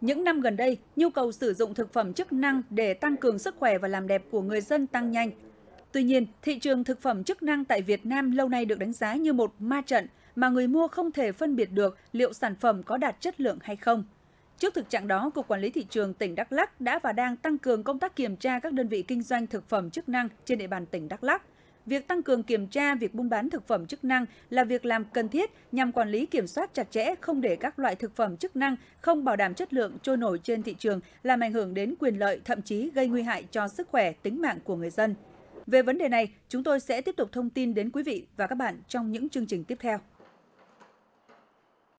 Những năm gần đây, nhu cầu sử dụng thực phẩm chức năng để tăng cường sức khỏe và làm đẹp của người dân tăng nhanh. Tuy nhiên, thị trường thực phẩm chức năng tại Việt Nam lâu nay được đánh giá như một ma trận mà người mua không thể phân biệt được liệu sản phẩm có đạt chất lượng hay không. Trước thực trạng đó, Cục Quản lý Thị trường tỉnh Đắk Lắc đã và đang tăng cường công tác kiểm tra các đơn vị kinh doanh thực phẩm chức năng trên địa bàn tỉnh Đắk Lắc – Việc tăng cường kiểm tra việc buôn bán thực phẩm chức năng là việc làm cần thiết nhằm quản lý kiểm soát chặt chẽ không để các loại thực phẩm chức năng không bảo đảm chất lượng trôi nổi trên thị trường làm ảnh hưởng đến quyền lợi thậm chí gây nguy hại cho sức khỏe, tính mạng của người dân. Về vấn đề này, chúng tôi sẽ tiếp tục thông tin đến quý vị và các bạn trong những chương trình tiếp theo.